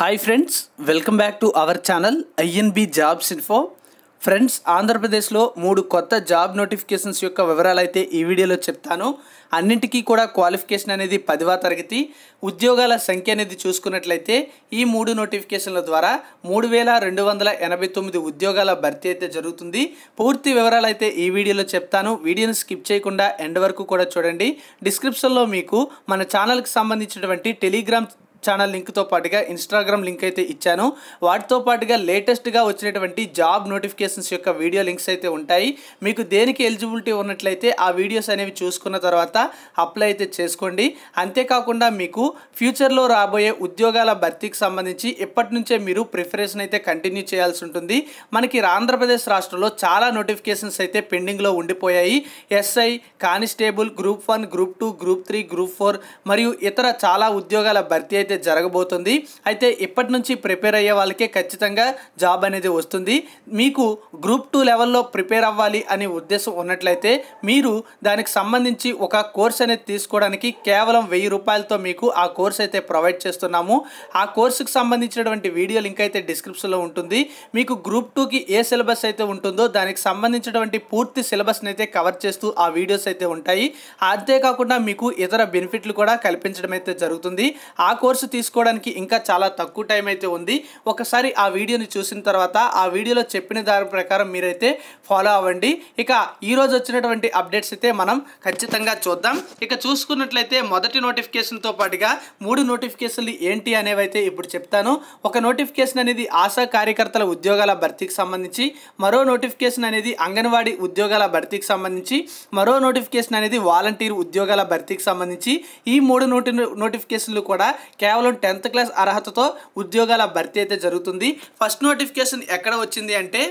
hi friends welcome back to our channel INB jobs info friends ఆంధ్రప్రదేశ్లో మూడు కొత్త job notifications యొక్క వివరాలు అయితే ఈ వీడియోలో చెప్తాను అన్నింటికీ కూడా క్వాలిఫికేషన్ అనేది పదివ తరగతి ఉద్యోగాల సంఖ్య అనేది చూసుకున్నట్లయితే ఈ మూడు నోటిఫికేషన్ల ద్వారా మూడు వేల రెండు వందల ఎనభై తొమ్మిది ఉద్యోగాల భర్తీ అయితే జరుగుతుంది పూర్తి వివరాలు అయితే ఈ వీడియోలో చెప్తాను వీడియోని స్కిప్ చేయకుండా ఎండ్ వరకు కూడా చూడండి డిస్క్రిప్షన్లో మీకు మన ఛానల్కి సంబంధించినటువంటి టెలిగ్రామ్ ఛానల్ లింక్తో పాటుగా ఇన్స్టాగ్రామ్ లింక్ అయితే ఇచ్చాను వాటితో పాటుగా లేటెస్ట్గా వచ్చినటువంటి జాబ్ నోటిఫికేషన్స్ యొక్క వీడియో లింక్స్ అయితే ఉంటాయి మీకు దేనికి ఎలిజిబిలిటీ ఉన్నట్లయితే ఆ వీడియోస్ అనేవి చూసుకున్న తర్వాత అప్లై అయితే చేసుకోండి అంతేకాకుండా మీకు ఫ్యూచర్లో రాబోయే ఉద్యోగాల భర్తీకి సంబంధించి ఎప్పటి నుంచే మీరు ప్రిఫరేషన్ అయితే కంటిన్యూ చేయాల్సి ఉంటుంది మనకి ఆంధ్రప్రదేశ్ రాష్ట్రంలో చాలా నోటిఫికేషన్స్ అయితే పెండింగ్లో ఉండిపోయాయి SI constable group one group two group three group four మరియు ఇతర చాలా ఉద్యోగాల భర్తీ అయితే అయితే జరగబోతుంది అయితే ఇప్పటి నుంచి ప్రిపేర్ అయ్యే వాళ్ళకే ఖచ్చితంగా జాబ్ అనేది వస్తుంది మీకు గ్రూప్ టూ లెవెల్లో ప్రిపేర్ అవ్వాలి అనే ఉద్దేశం ఉన్నట్లయితే మీరు దానికి సంబంధించి ఒక కోర్స్ అనేది తీసుకోవడానికి కేవలం వెయ్యి రూపాయలతో మీకు ఆ కోర్స్ అయితే ప్రొవైడ్ చేస్తున్నాము ఆ కోర్సుకు సంబంధించినటువంటి వీడియో లింక్ అయితే డిస్క్రిప్షన్లో ఉంటుంది మీకు గ్రూప్ టూకి ఏ సిలబస్ అయితే ఉంటుందో దానికి సంబంధించినటువంటి పూర్తి సిలబస్ని అయితే కవర్ చేస్తూ ఆ వీడియోస్ అయితే ఉంటాయి అంతేకాకుండా మీకు ఇతర బెనిఫిట్లు కూడా కల్పించడం అయితే జరుగుతుంది ఆ కోర్స్ కోర్సు తీసుకోవడానికి ఇంకా చాలా తక్కువ టైం అయితే ఉంది ఒకసారి ఆ వీడియోని చూసిన తర్వాత ఆ వీడియోలో చెప్పిన దాని ప్రకారం మీరైతే ఫాలో అవ్వండి ఇక ఈరోజు వచ్చినటువంటి అప్డేట్స్ అయితే మనం ఖచ్చితంగా చూద్దాం ఇక చూసుకున్నట్లయితే మొదటి నోటిఫికేషన్తో పాటుగా మూడు నోటిఫికేషన్లు ఏంటి అనేవైతే ఇప్పుడు చెప్తాను ఒక నోటిఫికేషన్ అనేది ఆశా కార్యకర్తల ఉద్యోగాల భర్తీకి సంబంధించి మరో నోటిఫికేషన్ అనేది అంగన్వాడీ ఉద్యోగాల భర్తీకి సంబంధించి మరో నోటిఫికేషన్ అనేది వాలంటీర్ ఉద్యోగాల భర్తీకి సంబంధించి ఈ మూడు నోటి నోటిఫికేషన్లు కూడా కేవలం టెన్త్ క్లాస్ అర్హతతో ఉద్యోగాల భర్తీ అయితే జరుగుతుంది ఫస్ట్ నోటిఫికేషన్ ఎక్కడ వచ్చింది అంటే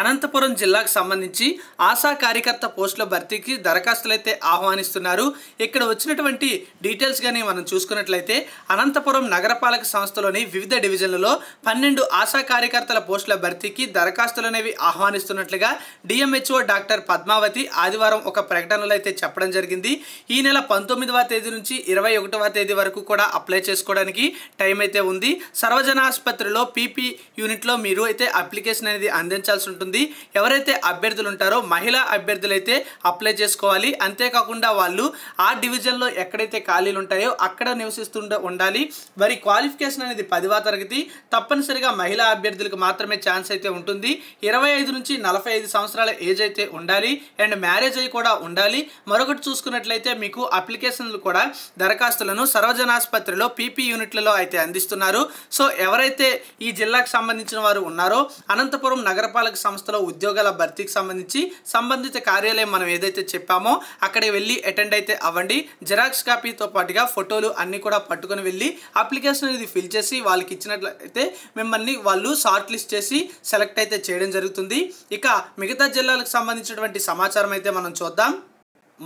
అనంతపురం జిల్లాకు సంబంధించి ఆశా కార్యకర్త పోస్టుల భర్తీకి దరఖాస్తులు అయితే ఆహ్వానిస్తున్నారు ఇక్కడ వచ్చినటువంటి డీటెయిల్స్ కానీ మనం చూసుకున్నట్లయితే అనంతపురం నగరపాలక సంస్థలోని వివిధ డివిజన్లలో పన్నెండు ఆశా కార్యకర్తల పోస్టుల భర్తీకి దరఖాస్తులు అనేవి ఆహ్వానిస్తున్నట్లుగా డిఎంహెచ్ఓ డాక్టర్ పద్మావతి ఆదివారం ఒక ప్రకటనలో అయితే చెప్పడం జరిగింది ఈ నెల పంతొమ్మిదవ తేదీ నుంచి ఇరవై ఒకటవ తేదీ వరకు కూడా అప్లై చేసుకోవడానికి టైం అయితే ఉంది సర్వజన ఆసుపత్రిలో పీపీ యూనిట్లో మీరు అయితే అప్లికేషన్ అనేది అందించాల్సి ఉంటుంది ఎవరైతే అభ్యర్థులు ఉంటారో మహిళా అభ్యర్థులు అయితే అప్లై చేసుకోవాలి అంతేకాకుండా వాళ్ళు ఆ డివిజన్లో ఎక్కడైతే ఖాళీలు ఉంటాయో అక్కడ నివసిస్తుండ ఉండాలి మరి క్వాలిఫికేషన్ అనేది పదివ తరగతి తప్పనిసరిగా మహిళా అభ్యర్థులకు మాత్రమే ఛాన్స్ అయితే ఉంటుంది ఇరవై ఐదు నుంచి నలభై ఐదు సంవత్సరాల ఏజ్ అయితే ఉండాలి అండ్ మ్యారేజ్ అయి కూడా ఉండాలి మరొకటి చూసుకున్నట్లయితే మీకు అప్లికేషన్లు కూడా దరఖాస్తులను సర్వజనాసుపత్రిలో పీపీ యూనిట్లలో అయితే అందిస్తున్నారు సో ఎవరైతే ఈ జిల్లాకు సంబంధించిన వారు ఉన్నారో అనంతపురం నగరపాలక సంస్థలో ఉద్యోగాల భర్తీకి సంబంధించి సంబంధిత కార్యాలయం మనం ఏదైతే చెప్పామో అక్కడికి వెళ్ళి అటెండ్ అయితే అవ్వండి జిరాక్స్ కాపీతో పాటుగా ఫోటోలు అన్నీ కూడా పట్టుకొని వెళ్ళి అప్లికేషన్ అనేది ఫిల్ చేసి వాళ్ళకి ఇచ్చినట్లయితే మిమ్మల్ని వాళ్ళు షార్ట్ లిస్ట్ చేసి సెలెక్ట్ అయితే చేయడం జరుగుతుంది ఇక మిగతా జిల్లాలకు సంబంధించినటువంటి సమాచారం అయితే మనం చూద్దాం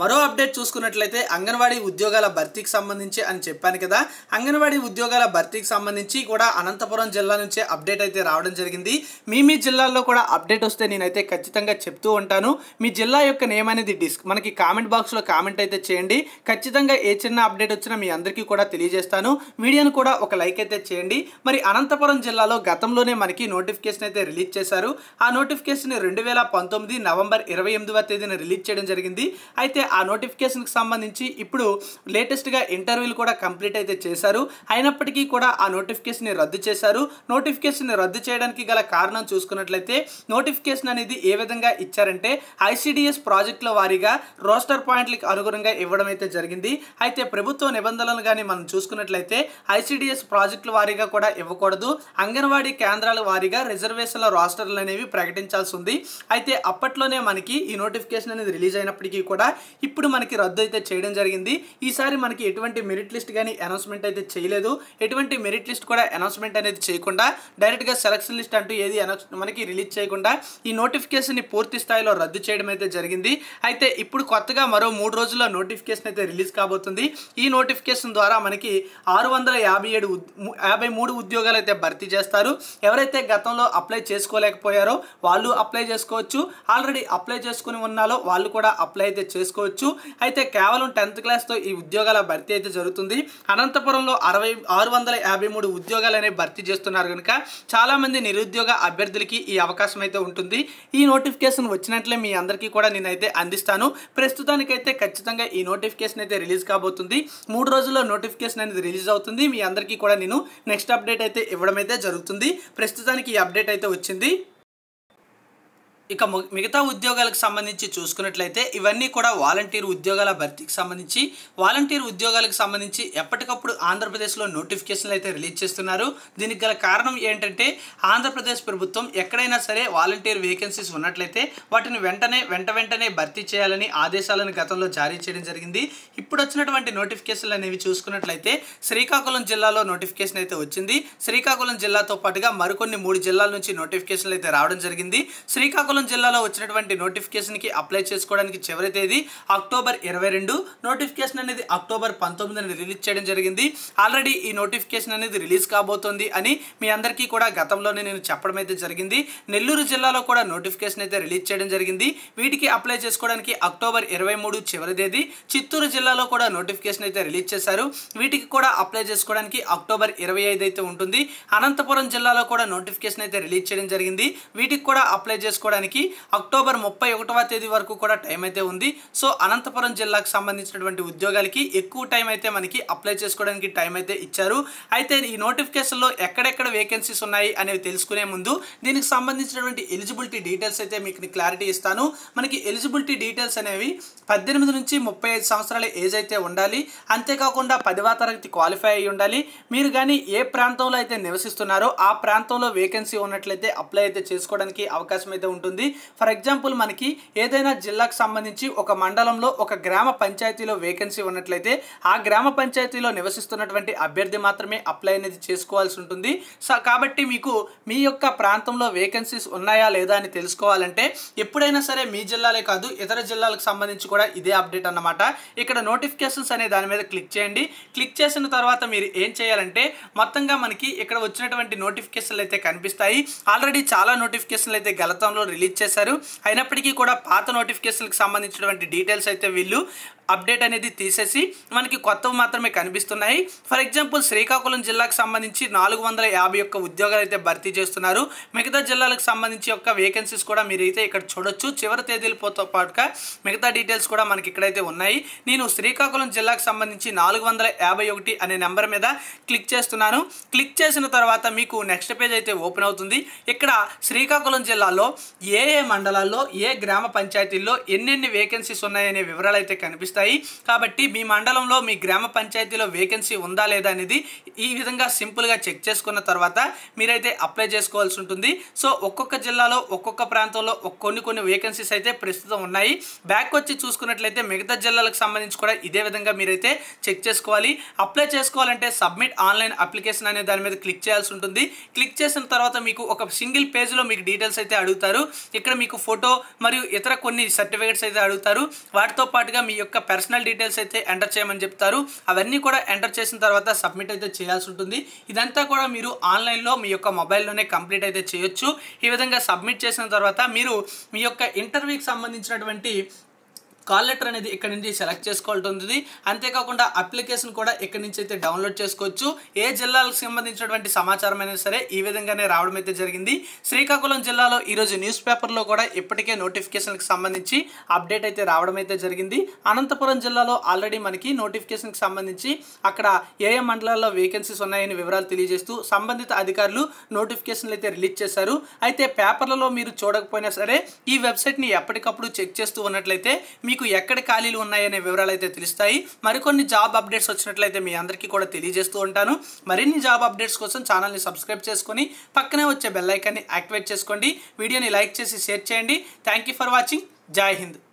మరో అప్డేట్ చూసుకున్నట్లయితే అంగన్వాడీ ఉద్యోగాల భర్తీకి సంబంధించి అని చెప్పాను కదా అంగన్వాడీ ఉద్యోగాల భర్తీకి సంబంధించి కూడా అనంతపురం జిల్లా నుంచే అప్డేట్ అయితే రావడం జరిగింది మీ మీ జిల్లాల్లో కూడా అప్డేట్ వస్తే నేనైతే ఖచ్చితంగా చెప్తూ ఉంటాను మీ జిల్లా యొక్క నేమ్ అనేది డిస్క్ మనకి కామెంట్ బాక్స్లో కామెంట్ అయితే చేయండి ఖచ్చితంగా ఏ చిన్న అప్డేట్ వచ్చినా మీ అందరికీ కూడా తెలియజేస్తాను వీడియోను కూడా ఒక లైక్ అయితే చేయండి మరి అనంతపురం జిల్లాలో గతంలోనే మనకి నోటిఫికేషన్ అయితే రిలీజ్ చేశారు ఆ నోటిఫికేషన్ రెండు వేల పంతొమ్మిది నవంబర్ ఇరవై తేదీన రిలీజ్ చేయడం జరిగింది అయితే ఆ నోటిఫికేషన్కి సంబంధించి ఇప్పుడు లేటెస్ట్గా ఇంటర్వ్యూలు కూడా కంప్లీట్ అయితే చేశారు అయినప్పటికీ కూడా ఆ నోటిఫికేషన్ని రద్దు చేశారు నోటిఫికేషన్ని రద్దు చేయడానికి గల కారణం చూసుకున్నట్లయితే నోటిఫికేషన్ అనేది ఏ విధంగా ఇచ్చారంటే ఐసీడీఎస్ ప్రాజెక్టుల వారీగా రోస్టర్ పాయింట్లకు అనుగుణంగా ఇవ్వడం అయితే జరిగింది అయితే ప్రభుత్వ నిబంధనలు కానీ మనం చూసుకున్నట్లయితే ఐసీడీఎస్ ప్రాజెక్టుల వారీగా కూడా ఇవ్వకూడదు అంగన్వాడీ కేంద్రాల వారీగా రిజర్వేషన్ల రోస్టర్లు అనేవి ప్రకటించాల్సి ఉంది అయితే అప్పట్లోనే మనకి ఈ నోటిఫికేషన్ అనేది రిలీజ్ అయినప్పటికీ కూడా ఇప్పుడు మనకి రద్దు అయితే చేయడం జరిగింది ఈసారి మనకి ఎటువంటి మెరిట్ లిస్ట్ కానీ అనౌన్స్మెంట్ అయితే చేయలేదు ఎటువంటి మెరిట్ లిస్ట్ కూడా అనౌన్స్మెంట్ అనేది చేయకుండా డైరెక్ట్గా సెలక్షన్ లిస్ట్ అంటూ ఏది మనకి రిలీజ్ చేయకుండా ఈ నోటిఫికేషన్ని పూర్తి స్థాయిలో రద్దు చేయడం అయితే జరిగింది అయితే ఇప్పుడు కొత్తగా మరో మూడు రోజుల్లో నోటిఫికేషన్ అయితే రిలీజ్ కాబోతుంది ఈ నోటిఫికేషన్ ద్వారా మనకి ఆరు వందల యాభై ఏడు యాభై మూడు ఉద్యోగాలు అయితే భర్తీ చేస్తారు ఎవరైతే గతంలో అప్లై చేసుకోలేకపోయారో వాళ్ళు అప్లై చేసుకోవచ్చు ఆల్రెడీ అప్లై చేసుకుని ఉన్నాలో వాళ్ళు కూడా అప్లై అయితే చేసుకో చేసుకోవచ్చు అయితే కేవలం టెన్త్ క్లాస్తో ఈ ఉద్యోగాల భర్తీ అయితే జరుగుతుంది అనంతపురంలో అరవై ఆరు వందల యాభై మూడు ఉద్యోగాలు అనేవి భర్తీ చేస్తున్నారు కనుక చాలామంది నిరుద్యోగ అభ్యర్థులకి ఈ అవకాశం అయితే ఉంటుంది ఈ నోటిఫికేషన్ వచ్చినట్లే మీ అందరికీ కూడా నేనైతే అందిస్తాను ప్రస్తుతానికైతే ఖచ్చితంగా ఈ నోటిఫికేషన్ అయితే రిలీజ్ కాబోతుంది మూడు రోజుల్లో నోటిఫికేషన్ అనేది రిలీజ్ అవుతుంది మీ అందరికీ కూడా నేను నెక్స్ట్ అప్డేట్ అయితే ఇవ్వడం అయితే జరుగుతుంది ప్రస్తుతానికి ఈ అప్డేట్ అయితే వచ్చింది ఇక మిగతా ఉద్యోగాలకు సంబంధించి చూసుకున్నట్లయితే ఇవన్నీ కూడా వాలంటీర్ ఉద్యోగాల భర్తీకి సంబంధించి వాలంటీర్ ఉద్యోగాలకు సంబంధించి ఎప్పటికప్పుడు ఆంధ్రప్రదేశ్లో నోటిఫికేషన్లు అయితే రిలీజ్ చేస్తున్నారు దీనికి గల కారణం ఏంటంటే ఆంధ్రప్రదేశ్ ప్రభుత్వం ఎక్కడైనా సరే వాలంటీర్ వేకెన్సీస్ ఉన్నట్లయితే వాటిని వెంటనే వెంట వెంటనే భర్తీ చేయాలని ఆదేశాలను గతంలో జారీ చేయడం జరిగింది ఇప్పుడు వచ్చినటువంటి నోటిఫికేషన్లు అనేవి చూసుకున్నట్లయితే శ్రీకాకుళం జిల్లాలో నోటిఫికేషన్ అయితే వచ్చింది శ్రీకాకుళం జిల్లాతో పాటుగా మరికొన్ని మూడు జిల్లాల నుంచి నోటిఫికేషన్లు అయితే రావడం జరిగింది శ్రీకాకుళం శ్రీకాకుళం జిల్లాలో వచ్చినటువంటి నోటిఫికేషన్కి అప్లై చేసుకోవడానికి చివరి తేదీ అక్టోబర్ ఇరవై రెండు నోటిఫికేషన్ అనేది అక్టోబర్ పంతొమ్మిదిని రిలీజ్ చేయడం జరిగింది ఆల్రెడీ ఈ నోటిఫికేషన్ అనేది రిలీజ్ కాబోతోంది అని మీ అందరికీ కూడా గతంలోనే నేను చెప్పడం అయితే జరిగింది నెల్లూరు జిల్లాలో కూడా నోటిఫికేషన్ అయితే రిలీజ్ చేయడం జరిగింది వీటికి అప్లై చేసుకోవడానికి అక్టోబర్ ఇరవై మూడు చివరి తేదీ చిత్తూరు జిల్లాలో కూడా నోటిఫికేషన్ అయితే రిలీజ్ చేశారు వీటికి కూడా అప్లై చేసుకోవడానికి అక్టోబర్ ఇరవై ఐదు అయితే ఉంటుంది అనంతపురం జిల్లాలో కూడా నోటిఫికేషన్ అయితే రిలీజ్ చేయడం జరిగింది వీటికి కూడా అప్లై చేసుకోవడానికి చేయడానికి అక్టోబర్ ముప్పై ఒకటవ తేదీ వరకు కూడా టైం అయితే ఉంది సో అనంతపురం జిల్లాకు సంబంధించినటువంటి ఉద్యోగాలకి ఎక్కువ టైం అయితే మనకి అప్లై చేసుకోవడానికి టైం అయితే ఇచ్చారు అయితే ఈ నోటిఫికేషన్లో ఎక్కడెక్కడ వేకెన్సీస్ ఉన్నాయి అనేవి తెలుసుకునే ముందు దీనికి సంబంధించినటువంటి ఎలిజిబిలిటీ డీటెయిల్స్ అయితే మీకు క్లారిటీ ఇస్తాను మనకి ఎలిజిబిలిటీ డీటెయిల్స్ అనేవి పద్దెనిమిది నుంచి ముప్పై ఐదు సంవత్సరాల ఏజ్ అయితే ఉండాలి అంతేకాకుండా పదివ తరగతి క్వాలిఫై అయి ఉండాలి మీరు కానీ ఏ ప్రాంతంలో అయితే నివసిస్తున్నారో ఆ ప్రాంతంలో వేకెన్సీ ఉన్నట్లయితే అప్లై అయితే చేసుకోవడానికి అవకాశం అయితే ఉంటుంది ఉంటుంది ఫర్ ఎగ్జాంపుల్ మనకి ఏదైనా జిల్లాకు సంబంధించి ఒక మండలంలో ఒక గ్రామ పంచాయతీలో వేకెన్సీ ఉన్నట్లయితే ఆ గ్రామ పంచాయతీలో నివసిస్తున్నటువంటి అభ్యర్థి మాత్రమే అప్లై అనేది చేసుకోవాల్సి ఉంటుంది సో కాబట్టి మీకు మీ యొక్క ప్రాంతంలో వేకెన్సీస్ ఉన్నాయా లేదా అని తెలుసుకోవాలంటే ఎప్పుడైనా సరే మీ జిల్లాలే కాదు ఇతర జిల్లాలకు సంబంధించి కూడా ఇదే అప్డేట్ అన్నమాట ఇక్కడ నోటిఫికేషన్స్ అనే దాని మీద క్లిక్ చేయండి క్లిక్ చేసిన తర్వాత మీరు ఏం చేయాలంటే మొత్తంగా మనకి ఇక్కడ వచ్చినటువంటి నోటిఫికేషన్లు అయితే కనిపిస్తాయి ఆల్రెడీ చాలా నోటిఫికేషన్లు అయితే గలతంలో రిలీజ్ రిలీజ్ చేశారు అయినప్పటికీ కూడా పాత నోటిఫికేషన్కి సంబంధించినటువంటి డీటెయిల్స్ అయితే వీళ్ళు అప్డేట్ అనేది తీసేసి మనకి కొత్తవి మాత్రమే కనిపిస్తున్నాయి ఫర్ ఎగ్జాంపుల్ శ్రీకాకుళం జిల్లాకు సంబంధించి నాలుగు వందల యాభై యొక్క ఉద్యోగాలు అయితే భర్తీ చేస్తున్నారు మిగతా జిల్లాలకు సంబంధించి యొక్క వేకెన్సీస్ కూడా మీరు అయితే ఇక్కడ చూడొచ్చు చివరి తేదీలతో పాటుగా మిగతా డీటెయిల్స్ కూడా మనకి ఇక్కడైతే ఉన్నాయి నేను శ్రీకాకుళం జిల్లాకు సంబంధించి నాలుగు వందల యాభై ఒకటి అనే నెంబర్ మీద క్లిక్ చేస్తున్నాను క్లిక్ చేసిన తర్వాత మీకు నెక్స్ట్ పేజ్ అయితే ఓపెన్ అవుతుంది ఇక్కడ శ్రీకాకుళం జిల్లాలో ఏ ఏ మండలాల్లో ఏ గ్రామ పంచాయతీల్లో ఎన్నెన్ని వేకెన్సీస్ ఉన్నాయనే వివరాలు అయితే కనిపిస్తుంది కనిపిస్తాయి కాబట్టి మీ మండలంలో మీ గ్రామ పంచాయతీలో వేకెన్సీ ఉందా లేదా అనేది ఈ విధంగా సింపుల్గా చెక్ చేసుకున్న తర్వాత మీరైతే అప్లై చేసుకోవాల్సి ఉంటుంది సో ఒక్కొక్క జిల్లాలో ఒక్కొక్క ప్రాంతంలో కొన్ని కొన్ని వేకెన్సీస్ అయితే ప్రస్తుతం ఉన్నాయి బ్యాక్ వచ్చి చూసుకున్నట్లయితే మిగతా జిల్లాలకు సంబంధించి కూడా ఇదే విధంగా మీరైతే చెక్ చేసుకోవాలి అప్లై చేసుకోవాలంటే సబ్మిట్ ఆన్లైన్ అప్లికేషన్ అనే దాని మీద క్లిక్ చేయాల్సి ఉంటుంది క్లిక్ చేసిన తర్వాత మీకు ఒక సింగిల్ పేజ్లో మీకు డీటెయిల్స్ అయితే అడుగుతారు ఇక్కడ మీకు ఫోటో మరియు ఇతర కొన్ని సర్టిఫికేట్స్ అయితే అడుగుతారు వాటితో పాటుగా మీ యొక్క పర్సనల్ డీటెయిల్స్ అయితే ఎంటర్ చేయమని చెప్తారు అవన్నీ కూడా ఎంటర్ చేసిన తర్వాత సబ్మిట్ అయితే చేయాల్సి ఉంటుంది ఇదంతా కూడా మీరు ఆన్లైన్లో మీ యొక్క మొబైల్లోనే కంప్లీట్ అయితే చేయొచ్చు ఈ విధంగా సబ్మిట్ చేసిన తర్వాత మీరు మీ యొక్క ఇంటర్వ్యూకి సంబంధించినటువంటి కాల్ లెటర్ అనేది ఇక్కడ నుంచి సెలెక్ట్ చేసుకోవాల్సి ఉంటుంది అంతేకాకుండా అప్లికేషన్ కూడా ఇక్కడ నుంచి అయితే డౌన్లోడ్ చేసుకోవచ్చు ఏ జిల్లాలకు సంబంధించినటువంటి సమాచారం అయినా సరే ఈ విధంగానే రావడం అయితే జరిగింది శ్రీకాకుళం జిల్లాలో ఈరోజు న్యూస్ పేపర్లో కూడా ఇప్పటికే నోటిఫికేషన్కి సంబంధించి అప్డేట్ అయితే రావడం అయితే జరిగింది అనంతపురం జిల్లాలో ఆల్రెడీ మనకి నోటిఫికేషన్కి సంబంధించి అక్కడ ఏ ఏ మండలాల్లో వేకెన్సీస్ ఉన్నాయని వివరాలు తెలియజేస్తూ సంబంధిత అధికారులు నోటిఫికేషన్లు అయితే రిలీజ్ చేశారు అయితే పేపర్లలో మీరు చూడకపోయినా సరే ఈ వెబ్సైట్ని ఎప్పటికప్పుడు చెక్ చేస్తూ ఉన్నట్లయితే మీ మీకు ఎక్కడ ఖాళీలు ఉన్నాయనే వివరాలు అయితే తెలుస్తాయి మరికొన్ని జాబ్ అప్డేట్స్ వచ్చినట్లయితే మీ అందరికీ కూడా తెలియజేస్తూ ఉంటాను మరిన్ని జాబ్ అప్డేట్స్ కోసం ఛానల్ని సబ్స్క్రైబ్ చేసుకొని పక్కనే వచ్చే బెల్లైకాన్ని యాక్టివేట్ చేసుకోండి వీడియోని లైక్ చేసి షేర్ చేయండి థ్యాంక్ ఫర్ వాచింగ్ జై హింద్